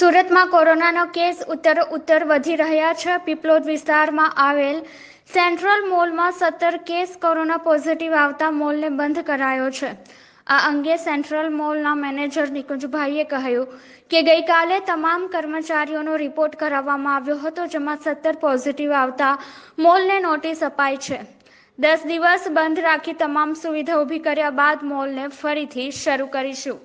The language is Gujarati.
સુરતમાં કોરોનાનો કેસ ઉત્તર ઉત્તર વધી રહ્યા છે પીપલોદ વિસ્તારમાં આવેલ સેન્ટ્રલ મોલમાં સત્તર કેસ કોરોના પોઝિટિવ આવતા મોલને બંધ કરાયો છે આ અંગે સેન્ટ્રલ મોલના મેનેજર નિકુંજભાઈએ કહ્યું કે ગઈકાલે તમામ કર્મચારીઓનો રિપોર્ટ કરાવવામાં આવ્યો હતો જેમાં સત્તર પોઝિટિવ આવતા મોલને નોટિસ અપાઈ છે દસ દિવસ બંધ રાખી તમામ સુવિધા ઊભી કર્યા બાદ મોલને ફરીથી શરૂ કરીશું